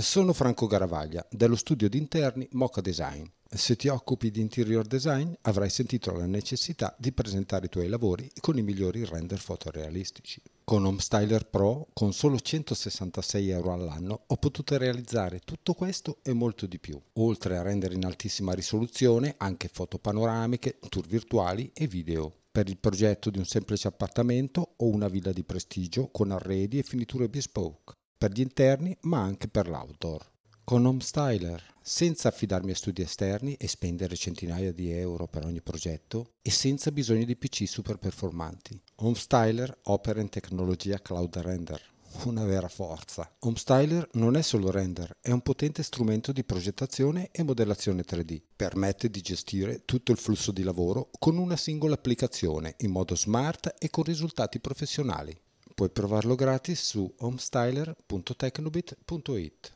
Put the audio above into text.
Sono Franco Garavaglia, dello studio di interni Mocha Design. Se ti occupi di interior design avrai sentito la necessità di presentare i tuoi lavori con i migliori render fotorealistici. Con Homestyler Pro, con solo 166 euro all'anno, ho potuto realizzare tutto questo e molto di più, oltre a rendere in altissima risoluzione anche foto panoramiche, tour virtuali e video per il progetto di un semplice appartamento o una villa di prestigio con arredi e finiture bespoke per gli interni ma anche per l'outdoor. Con Home Styler, senza affidarmi a studi esterni e spendere centinaia di euro per ogni progetto e senza bisogno di PC super performanti. Home Styler opera in tecnologia cloud render una vera forza. Homestyler non è solo render, è un potente strumento di progettazione e modellazione 3D. Permette di gestire tutto il flusso di lavoro con una singola applicazione in modo smart e con risultati professionali. Puoi provarlo gratis su homestyler.tecnobit.it.